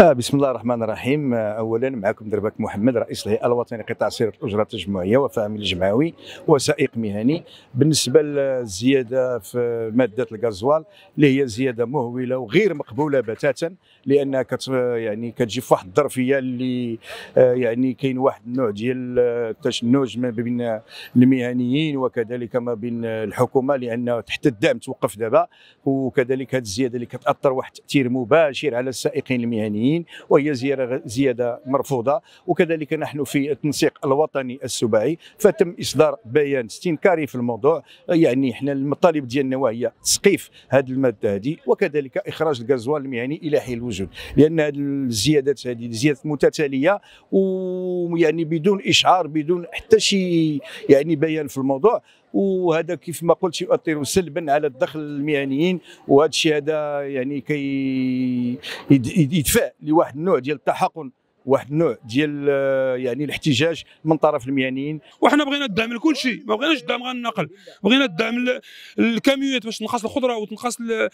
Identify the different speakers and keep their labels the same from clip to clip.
Speaker 1: آه، بسم الله الرحمن الرحيم آه، اولا معكم دربك محمد رئيس الهيئه الوطنيه لقطاع سيره الاجرات التجمعيه وفاهم الجمعوي وسائق مهني بالنسبه للزياده في ماده الغازوال اللي هي زياده مهوله وغير مقبوله بتاتا لانها كت يعني كتجي في واحد الظرفيه اللي آه، يعني كاين واحد النوع ديال التشنج ما بين المهنيين وكذلك ما بين الحكومه لانه تحت الدعم توقف دابا وكذلك هذه الزياده اللي كتاثر واحد التاثير مباشر على السائقين المهنيين الفلسطينيين وهي زيادة مرفوضة وكذلك نحن في التنسيق الوطني السباعي فتم إصدار بيان استنكاري في الموضوع يعني احنا المطالب ديالنا وهي تسقيف هذه المادة هذه وكذلك إخراج الغازوال المهني إلى حين الوجود لأن هذه الزيادات هذه زيادات متتالية ويعني بدون إشعار بدون حتى شي يعني بيان في الموضوع وهذا كيف ما قلت يؤثر سلبا على الدخل المهنيين وهذا الشيء هذا يعني كي يدفع لواحد النوع ديال التحقن واحد النوع ديال يعني الاحتجاج من طرف المهنيين
Speaker 2: وحنا بغينا الدعم لكل شيء ما بغيناش الدعم غير النقل بغينا الدعم للكاميونات باش تنقص الخضره وتنقص آه،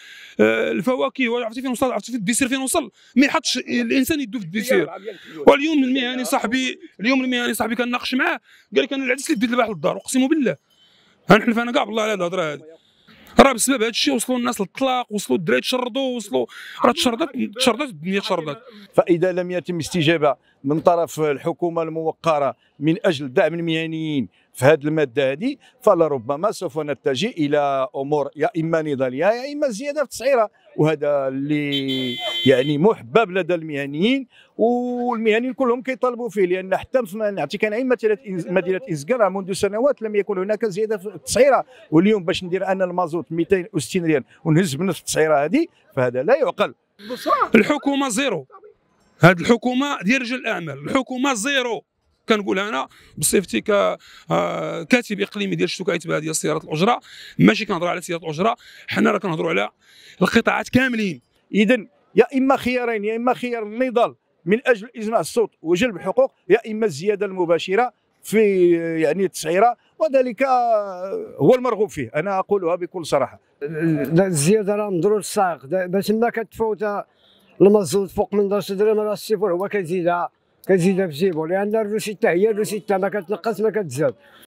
Speaker 2: الفواكه عرفتي فين وصل عرفتي فين الديسير فين وصل ما يحطش الانسان يدو في الديسير واليوم المهني صاحبي اليوم المهني صاحبي ناقش معاه قال لك انا العدس اللي ديت الباح للدار اقسم بالله غنحلف انا كاع بالله على هاد الهضره هادي راه بسبب
Speaker 1: هذا الشيء وصلوا الناس للطلاق وصلوا الدراري تشردوا وصلوا راه تشردت تشردت الدنيا تشردت فاذا لم يتم استجابه من طرف الحكومه الموقره من اجل دعم المهنيين في هذه الماده هذه فلربما سوف نتجه الى امور يا اما نضاليه يا اما زياده في التسعيره وهذا اللي يعني محبب لدى المهنيين والمهنيين كلهم كيطالبوا فيه لان حتى نعطيك انا مدينه مدينه ازكرا منذ سنوات لم يكن هناك زياده في التسعيره واليوم باش ندير انا المازوت 260 ريال ونهز من التسعيره هذه فهذا لا يعقل الحكومه زيرو
Speaker 2: هذه الحكومه ديال رجال الاعمال الحكومه زيرو كنقول انا بصفتي ككاتب آه، اقليمي ديال الشتوكه عتبه ديال سياره الاجره ماشي كنهضر على سياره الاجره
Speaker 1: حنا راه كنهضروا على القطاعات كاملين اذا يا إما خيارين يا إما خيار النضال من أجل إجماع الصوت وجلب حقوق يا إما الزيادة المباشرة في يعني التسعيرة وذلك هو المرغوب فيه أنا أقولها بكل صراحة الزيادة راه مضرور السائق باش ما كتفوت المزود فوق من 12 درهم راه الصفر هو كيزيدها كيزيدها في جيبو لان الروسيتا هي الروسيتا ما كتنقص ما كتزاد